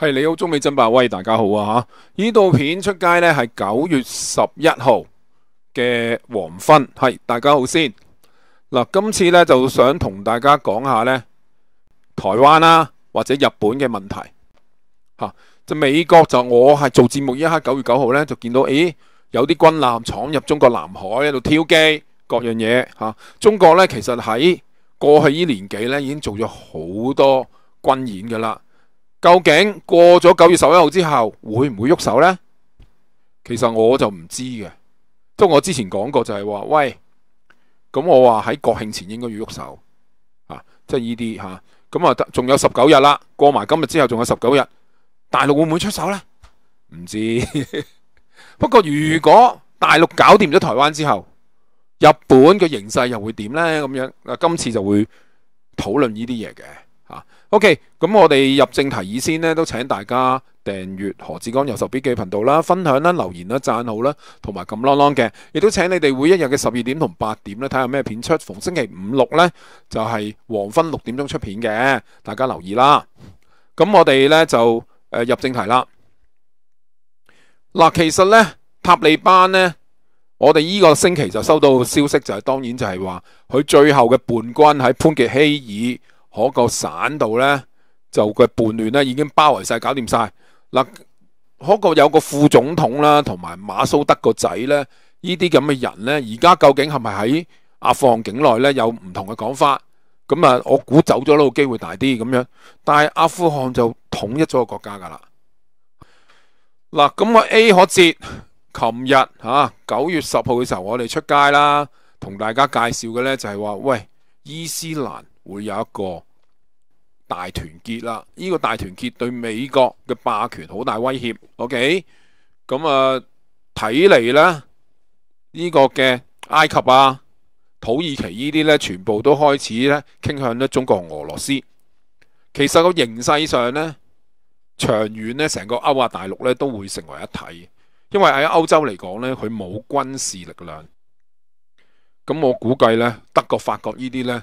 系你好，中美争霸威，大家好啊吓！呢度片出街呢系九月十一号嘅黄昏，系大家好先。嗱，今次呢就想同大家讲下呢台湾啦，或者日本嘅问题吓。即美国就我系做节目一刻，九月九号呢就见到，咦有啲军舰闯入中国南海喺度挑机，各样嘢吓。中国呢其实喺过去呢年几呢已经做咗好多军演噶啦。究竟过咗九月十一号之后会唔会喐手呢？其实我就唔知嘅，即系我之前讲过就系话，喂，咁我话喺国庆前应该要喐手，啊，即系呢啲吓，咁啊，仲有十九日啦，过埋今日之后仲有十九日，大陆会唔会出手呢？唔知。不过如果大陆搞掂咗台湾之后，日本嘅形势又会点呢？咁样嗱，今次就会讨论呢啲嘢嘅。O.K. 咁我哋入正題先呢，都請大家訂閱何志剛右手筆記頻道啦，分享啦、留言啦、赞好啦，同埋撳啷啷嘅。亦都請你哋每一日嘅十二點同八點咧，睇下咩片出。逢星期五六咧就係黃昏六點鐘出片嘅，大家留意啦。咁我哋咧就誒入正題啦。嗱，其實咧塔利班呢，我哋呢個星期就收到消息，就係當然就係話佢最後嘅叛军喺潘杰希爾。可个省度呢，就嘅叛乱呢已经包围晒，搞掂晒嗱。可个有个副总统啦，同埋马苏德个仔呢，呢啲咁嘅人呢，而家究竟系咪喺阿富汗境内呢？有唔同嘅讲法？咁啊，我估走咗路机会大啲咁样。但系阿富汗就统一咗个国家噶啦。嗱，咁啊 A 可捷，琴日吓九月十号嘅时候，我哋出街啦，同大家介绍嘅呢就系话，喂伊斯兰。会有一个大团结啦！呢个大团结对美国嘅霸权好大威胁。OK，咁啊睇嚟咧，呢个嘅埃及啊、土耳其呢啲咧，全部都开始咧倾向咧中国俄罗斯。其实个形势上咧，长远咧，成个欧亚大陆咧都会成为一体。因为喺欧洲嚟讲咧，佢冇军事力量。咁我估计咧，德国、法国呢啲咧。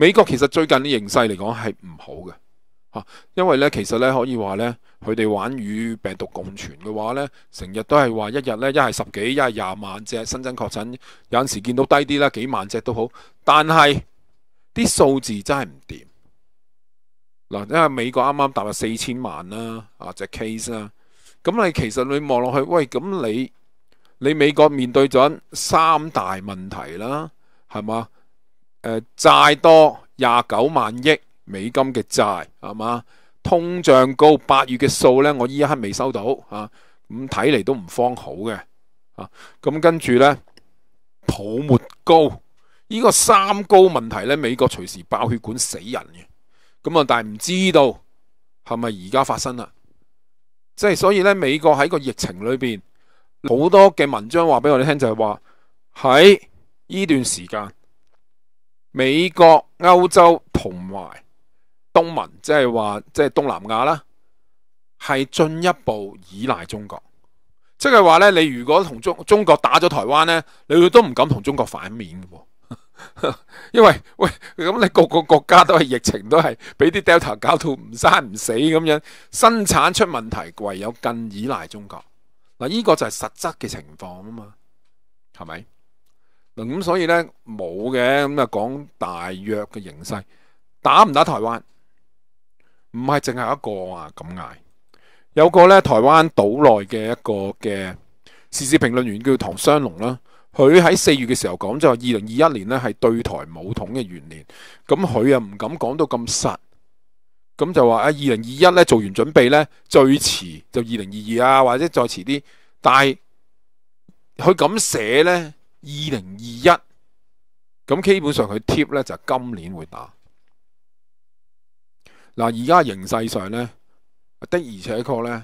美國其實最近啲形勢嚟講係唔好嘅，吓，因為咧其實咧可以話咧佢哋玩与病毒共存嘅話咧，成日都係話一日咧一係十幾一係廿萬隻新增確診，有阵時見到低啲啦幾萬隻都好，但係啲數字真係唔掂。嗱，因為美國啱啱达咗四千萬啦，啊隻 case 啦，咁你其實你望落去，喂，咁你你美國面對咗三大問題啦，係嘛？诶，债多廿九万亿美金嘅债系嘛？通胀高，八月嘅数咧，我依一刻未收到啊，咁睇嚟都唔方好嘅啊。咁跟住咧，泡沫高，呢个三高问题咧，美国随时爆血管死人嘅。咁啊，但系唔知道系咪而家发生啦？即系所以咧，美国喺个疫情里边，好多嘅文章话俾我哋听就系话喺呢段时间。美国、欧洲同埋东盟，即系话即系东南亚啦，系进一步依赖中国，即系话咧，你如果同中中国打咗台湾咧，你都唔敢同中国反面，因为喂，咁你各个国家都系疫情都系俾啲 Delta 搞到唔生唔死咁样，生产出问题，唯有更依赖中国。嗱，呢个就系实质嘅情况啊嘛，系咪？咁所以呢，冇嘅，咁啊讲大约嘅形势，打唔打台湾，唔系净系一个啊咁嗌。有个呢台湾岛内嘅一个嘅时事评论员叫唐双龙啦，佢喺四月嘅时候讲就话，二零二一年呢系对台武统嘅元年，咁佢又唔敢讲到咁实，咁就话啊二零二一咧做完准备咧，最迟就二零二二啊，或者再迟啲，但系佢咁写咧。二零二一，咁基本上佢貼咧就今年會打。嗱而家形勢上咧，的而且確咧，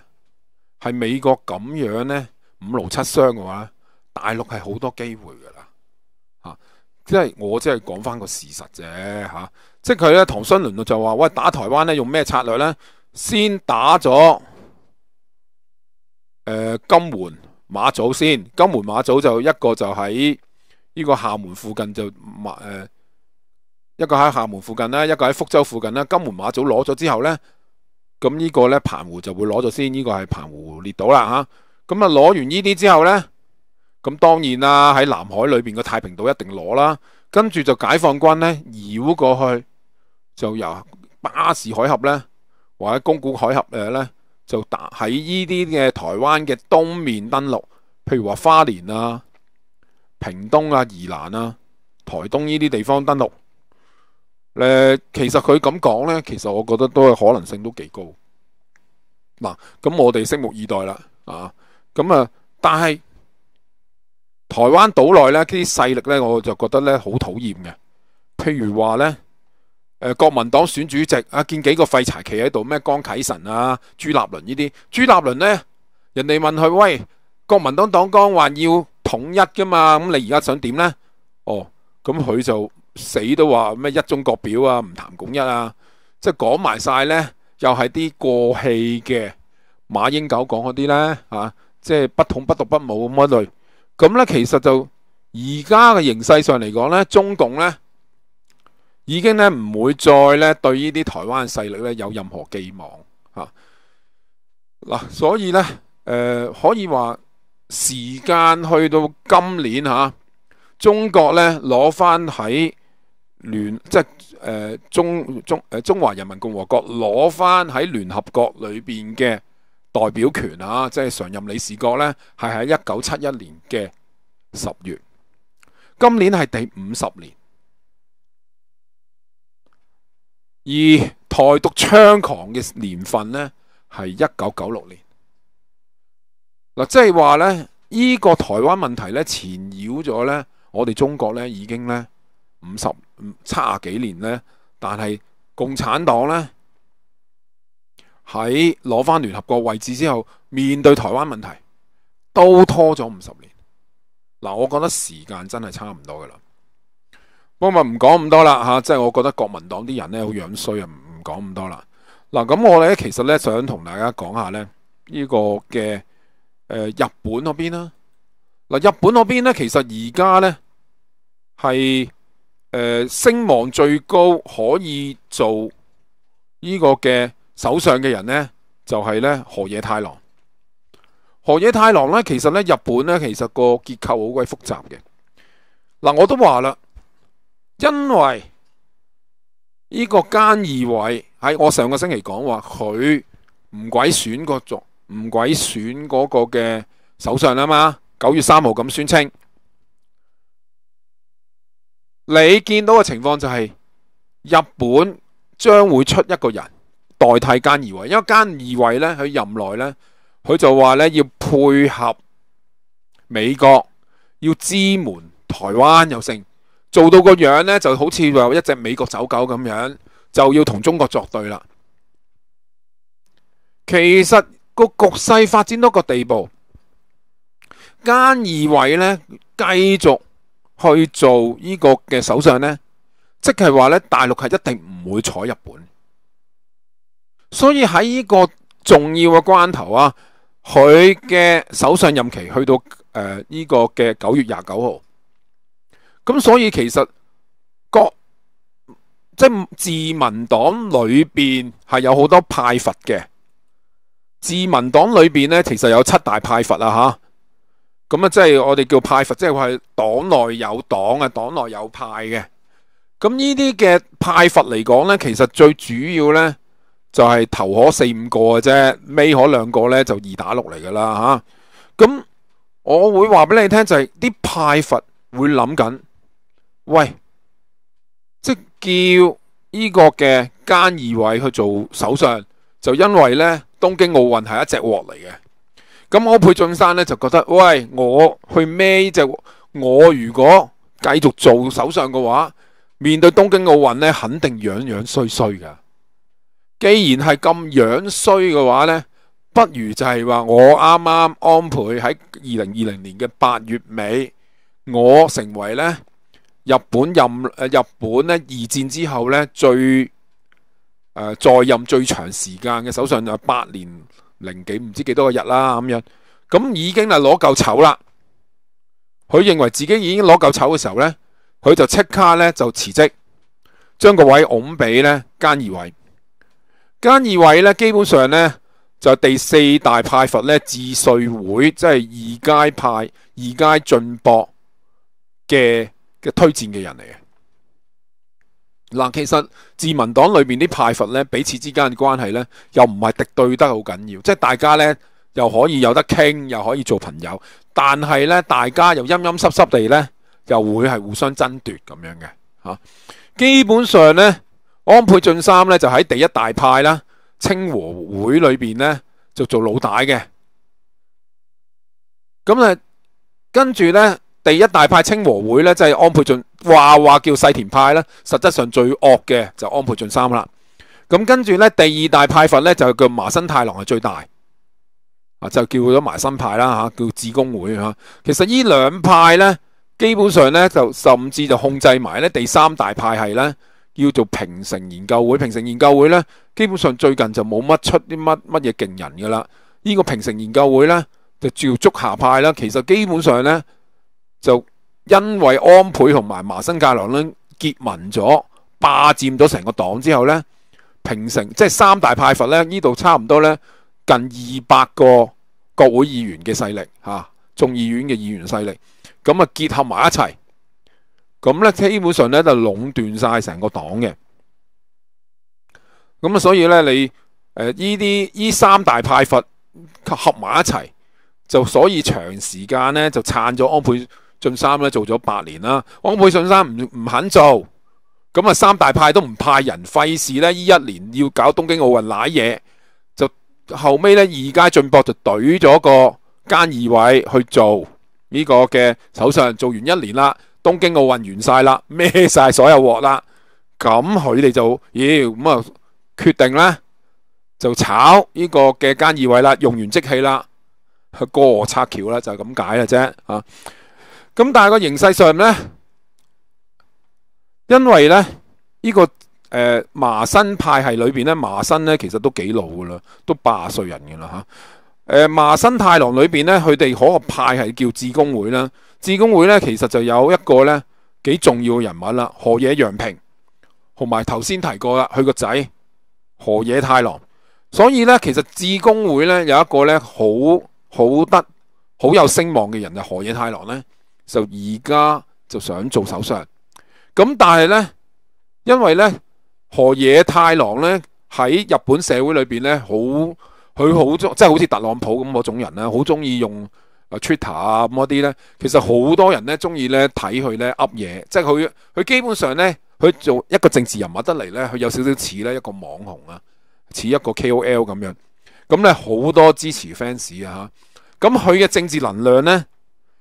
係美國咁樣咧五路七雙嘅話，大陸係好多機會噶啦。啊，即係我即係講翻個事實啫嚇，即係佢咧唐新伦就話喂打台灣咧用咩策略咧？先打咗誒金援。马祖先金门马祖就一个就喺呢个厦门附近就马诶一个喺厦门附近啦，一个喺福州附近啦。金门马祖攞咗之后呢，咁呢个呢，澎湖就会攞咗先，呢个系澎湖列岛啦吓。咁啊攞完呢啲之后呢，咁当然啦喺南海里边嘅太平岛一定攞啦，跟住就解放军呢，绕过去就由巴士海峡呢，或者公古海峡诶咧。就打喺呢啲嘅台灣嘅東面登陆，譬如話花蓮啊、屏東啊、宜蘭啊、台東呢啲地方登陸。誒，其實佢咁講呢，其實我覺得都係可能性都幾高。嗱，咁我哋拭目以待啦。啊，咁啊，但係台灣島內呢啲勢力呢，我就覺得呢好討厭嘅，譬如話呢。诶，国民党选主席，啊见几个废柴企喺度，咩江启臣啊、朱立伦呢啲？朱立伦呢，人哋问佢喂，国民党党纲话要统一噶嘛，咁你而家想点呢？哦，咁佢就死都话咩一中国表啊，唔谈统一啊，即系讲埋晒呢，又系啲过气嘅马英九讲嗰啲呢，啊，即系不统不独不武咁一类。咁呢，其实就而家嘅形势上嚟讲呢，中共呢。已經咧唔會再咧對呢啲台灣勢力咧有任何寄望吓。嗱，所以咧誒可以話時間去到今年嚇，中國咧攞翻喺联即係誒中中誒中華人民共和國攞翻喺聯合國裏边嘅代表權啊，即係常任理事國咧係喺一九七一年嘅十月，今年係第五十年。而台独猖狂嘅年份呢，系一九九六年。嗱，即系话呢，呢个台湾问题呢，缠绕咗呢，我哋中国呢已经呢五十七啊几年呢，但系共产党呢，喺攞翻联合国位置之后，面对台湾问题都拖咗五十年。嗱，我觉得时间真系差唔多噶啦。不过唔讲咁多啦吓，即系我觉得国民党啲人咧好样衰啊，唔讲咁多啦嗱。咁我咧其实咧想同大家讲下咧呢个嘅诶日本嗰边啦嗱，日本嗰边咧其实而家咧系诶声望最高可以做呢个嘅首相嘅人咧就系咧河野太郎河野太郎咧，其实咧日本咧其实个结构好鬼复杂嘅嗱，我都话啦。因为呢个菅义伟喺我上个星期讲话，佢唔鬼选个族，唔鬼选嗰个嘅首相啊嘛。九月三号咁宣称，你见到嘅情况就系日本将会出一个人代替菅义伟，因为菅义伟呢，佢任内呢，佢就话呢要配合美国要支援台湾又成。做到個樣呢，就好似话一隻美國走狗咁樣，就要同中國作對啦。其實個局勢發展到個地步，菅義偉呢繼續去做呢個嘅首相呢，即係話呢大陸係一定唔會睬日本。所以喺呢個重要嘅關頭啊，佢嘅首相任期去到诶呢個嘅九月廿九號。咁所以其实各即系自民党里边系有好多派阀嘅。自民党里边咧，其实有七大派阀啦，吓咁啊，即系我哋叫派阀，即系话党内有党啊，党内有派嘅。咁呢啲嘅派阀嚟讲咧，其实最主要咧就系头可四五个嘅啫，尾可两个咧就二打六嚟噶啦吓。咁我会话俾你听就系啲派阀会谂紧。喂，即叫呢个嘅菅义伟去做首相，就因为呢东京奥运系一只镬嚟嘅。咁我佩俊山呢就觉得喂，我去孭呢只，我如果继续做首相嘅话，面对东京奥运呢，肯定样样衰衰噶。既然系咁样衰嘅话呢，不如就系话我啱啱安倍喺二零二零年嘅八月尾，我成为呢。日本任诶，日本咧二战之后咧最诶在任最长时间嘅首相就八年零几唔知几多个日啦咁样，咁已经系攞够丑啦。佢认为自己已经攞够丑嘅时候咧，佢就即刻咧就辞职，将个位拱俾咧菅义伟。菅义伟咧基本上咧就第四大派佛咧自叙会，即系二阶派、二阶进博嘅。嘅推薦嘅人嚟嘅嗱，其實自民黨裏面啲派閥咧，彼此之間嘅關係咧，又唔係敵對得好緊要，即系大家咧又可以有得傾，又可以做朋友。但係咧，大家又陰陰濕濕地咧，又會係互相爭奪咁樣嘅吓。基本上咧，安倍晋三咧就喺第一大派啦，清和會裏边咧就做老大嘅。咁咧，跟住咧。第一大派清和会咧，即系安倍晋话话叫细田派咧，实质上最恶嘅就安倍晋三啦。咁跟住咧，第二大派份咧就叫麻生太郎系最大啊，就叫咗麻生派啦吓，叫自工会其实呢两派咧，基本上咧就甚至就控制埋咧第三大派系咧，叫做平成研究会。平成研究会咧，基本上最近就冇乜出啲乜乜嘢劲人噶啦。呢个平成研究会咧就叫足下派啦。其实基本上咧。就因为安倍同埋麻生界郎呢结盟咗，霸占咗成个党之后呢，平成即系三大派阀呢，呢度差唔多呢，近二百个国会议员嘅势力吓，众议院嘅议员势力咁啊结合埋一齐，咁呢，基本上呢，就垄断晒成个党嘅，咁啊所以呢，你诶呢啲呢三大派阀合埋一齐，就所以长时间呢，就撑咗安倍。晋三咧做咗八年啦，安倍晋三唔唔肯做，咁啊三大派都唔派人费事咧。呢一年要搞东京奥运，濑嘢就后尾咧，二届晋博就怼咗个菅义伟去做呢个嘅首相，做完一年啦，东京奥运完晒啦，孭晒所有镬啦，咁佢哋就妖咁啊决定咧就炒呢个嘅菅义伟啦，用完即气啦，过拆桥啦，就咁解啦啫啊！咁但系个形势上呢，因为呢，呢个诶麻新派系里边呢，麻新呢其实都几老噶啦，都八廿岁人噶啦吓。诶麻新太郎里边呢，佢哋嗰个派系叫致公会啦。致公会呢，其实就有一个呢几重要嘅人物啦，河野洋平，同埋头先提过啦，佢个仔河野太郎。所以呢，其实致公会呢，有一个呢好好得好有声望嘅人就河野太郎呢。就而家就想做手术，咁但系呢，因为呢，河野太郎呢喺日本社会里边呢，好佢好中，即系好似特朗普咁嗰种人呢，好中意用啊 Twitter 啊咁嗰啲呢。其实好多人呢中意呢睇佢呢噏嘢，即系佢佢基本上呢，佢做一个政治人物得嚟呢，佢有少少似呢一个网红啊，似一个 KOL 咁样，咁呢，好多支持 fans 啊，咁佢嘅政治能量呢。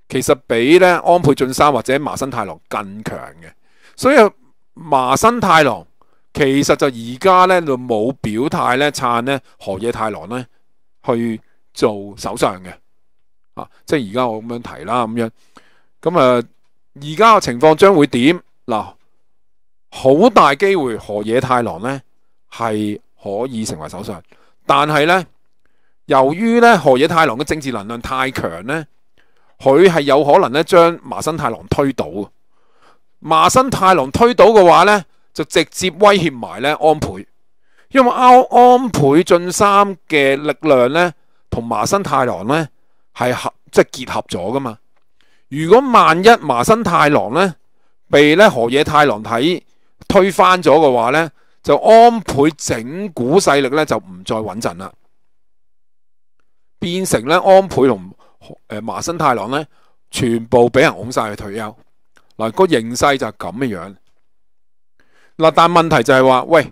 其实比咧安倍晋三或者麻生太郎更强嘅，所以麻生太郎其实就而家咧就冇表态咧，撑咧河野太郎咧去做首相嘅，啊，即系而家我咁样提啦咁样，咁啊，而家嘅情况将会点？嗱，好大机会河野太郎咧系可以成为首相，但系咧由于咧河野太郎嘅政治能量太强咧。佢系有可能咧将麻生太郎推倒，麻生太郎推倒嘅话咧就直接威胁埋咧安倍，因为安安倍晋三嘅力量咧同麻生太郎咧系合即系结合咗噶嘛。如果万一麻生太郎咧被咧河野太郎睇推翻咗嘅话咧，就安倍整股势力咧就唔再稳阵啦，变成咧安倍同。诶，麻生太郎咧，全部俾人拱晒去退休，嗱个形势就咁嘅样。嗱，但问题就系话，喂，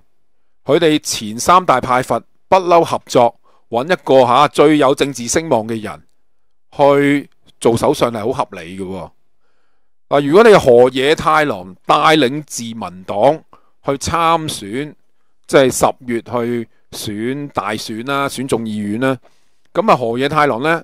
佢哋前三大派阀不嬲合作，揾一个吓最有政治声望嘅人去做首相系好合理嘅。嗱，如果你何野太郎带领自民党去参选，即系十月去选大选啦，选众议院啦，咁啊何野太郎咧？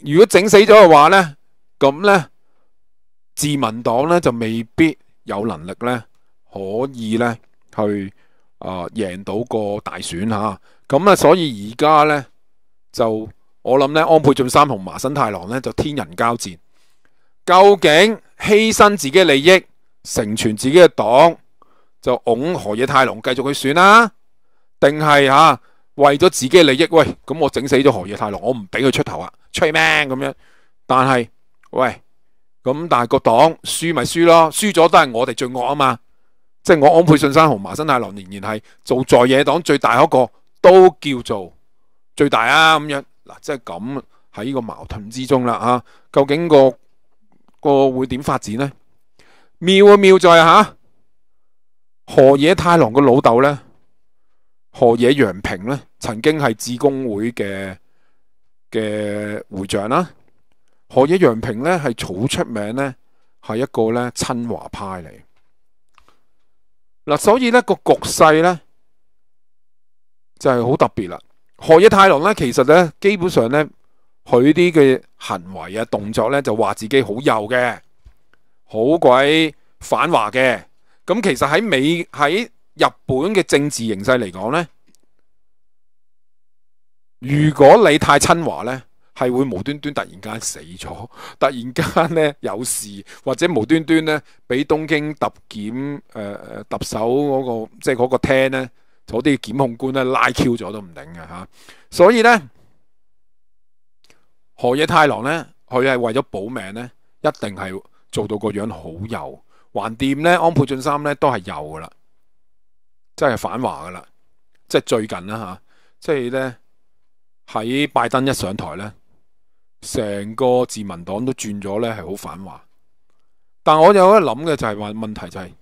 如果整死咗嘅话呢，咁呢，自民党呢就未必有能力呢可以呢去啊赢到个大选吓，咁啊所以而家呢，就我谂呢，安倍晋三同麻生太郎呢就天人交战，究竟牺牲自己嘅利益成全自己嘅党就拱河野太郎继续去选啦，定系吓为咗自己嘅利益喂咁我整死咗河野太郎，我唔俾佢出头啊！吹咩咁样？但系喂，咁但系个党输咪输咯，输咗都系我哋罪恶啊嘛！即系我安倍信山雄麻生太郎仍然系做在野党最大嗰个，都叫做最大啊！咁样嗱，即系咁喺呢个矛盾之中啦啊！究竟个个会点发展呢？妙啊妙在啊吓，河野太郎个老豆咧，河野洋平咧，曾经系自工会嘅。嘅回将啦，何野洋平咧系好出名咧，系一个咧亲华派嚟。嗱，所以呢个局势咧就系好特别啦。何野太郎咧其实咧基本上咧佢啲嘅行为啊动作咧就话自己好右嘅，好鬼反华嘅。咁其实喺美喺日本嘅政治形势嚟讲咧。如果你太亲华呢，系会无端端突然间死咗，突然间呢有事或者无端端呢俾东京特检诶诶特首嗰个即系嗰个厅呢，嗰啲检控官呢拉 Q 咗都唔定嘅吓，所以呢，河野太郎呢，佢系为咗保命呢，一定系做到个样好右，还掂呢，安倍晋三呢都系有噶啦，即系反华噶啦，即系最近啦吓，即系呢。喺拜登一上台呢，成个自民党都转咗呢系好反华。但我有一谂嘅就系话，问题就系，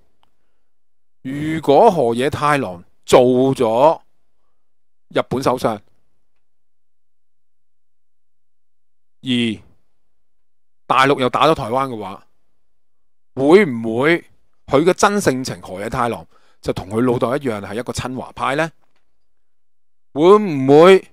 如果河野太郎做咗日本首相，而大陆又打咗台湾嘅话，会唔会佢嘅真性情河野太郎就同佢老豆一样系一个亲华派呢？会唔会？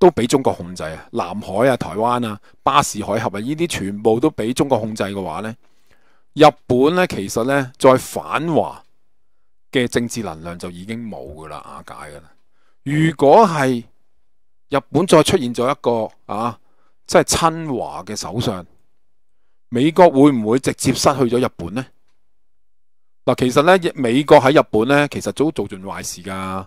都俾中國控制啊！南海啊、台灣啊、巴士海峽啊，呢啲全部都俾中國控制嘅話呢日本呢，其實呢，再反華嘅政治能量就已經冇噶啦，瓦解噶啦。如果係日本再出現咗一個啊，即係親華嘅首相，美國會唔會直接失去咗日本呢？嗱，其實呢，美國喺日本呢，其實都做盡壞事噶。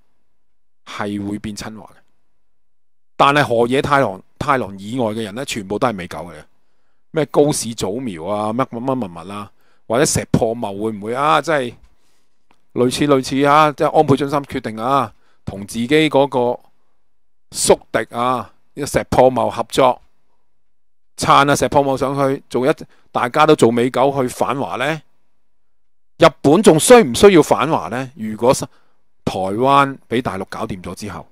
系会变亲华嘅，但系河野太郎、太郎以外嘅人咧，全部都系美狗嚟嘅。咩高市早苗啊，乜乜乜物物啦，或者石破茂会唔会啊？即系类似类似啊，即系安倍晋三决定啊，同自己嗰个宿敌啊，呢个石破茂合作，撑啊石破茂上去做一，大家都做美狗去反华呢？日本仲需唔需要反华呢？如果台灣俾大陸搞掂咗之後，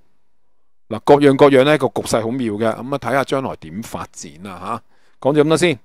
嗱各樣各樣呢個局勢好妙嘅，咁啊睇下將來點發展啊吓，講咗咁多先。